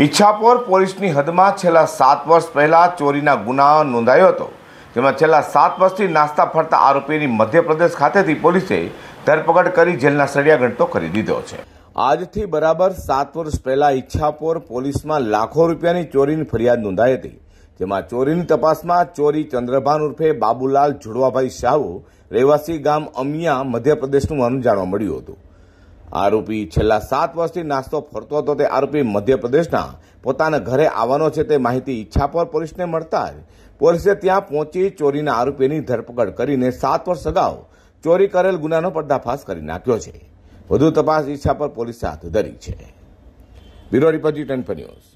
ઈચ્છાપોર પોલીસની હદમાં છેલ્લા સાત વર્ષ પહેલાં ચોરીના ગુનાઓ નોંધાયો હતો જેમાં છેલ્લા સાત વર્ષથી નાસ્તા ફરતા આરોપીની મધ્યપ્રદેશ ખાતેથી પોલીસે ધરપકડ કરી જેલના સળિયાઘંટો કરી દીધો છે આજથી બરાબર સાત વર્ષ પહેલાં ઈચ્છાપોર પોલીસમાં લાખો રૂપિયાની ચોરીની ફરિયાદ નોંધાઈ હતી જેમાં ચોરીની તપાસમાં ચોરી ચંદ્રભાન ઉર્ફે બાબુલાલ જોડવાભાઈ શાહુ રહેવાસી ગામ અમિયા મધ્યપ્રદેશનું હોવાનું જાણવા મળ્યું હતું આરોપી છેલ્લા સાત વર્ષથી નાસ્તો ફરતો હતો તે આરોપી મધ્યપ્રદેશના પોતાના ઘરે આવવાનો છે તે માહિતી ઈચ્છાપોર પોલીસને મળતા જ પોલીસે ત્યાં પહોંચી ચોરીના આરોપીની ધરપકડ કરીને સાત વર્ષ અગાઉ ચોરી કરેલ ગુનાનો પર્દાફાશ કરી નાખ્યો છે વધુ તપાસ ઈચ્છાપોર પોલીસે હાથ ધરી છે બ્યુરો રિપોર્ટ ન્યૂઝ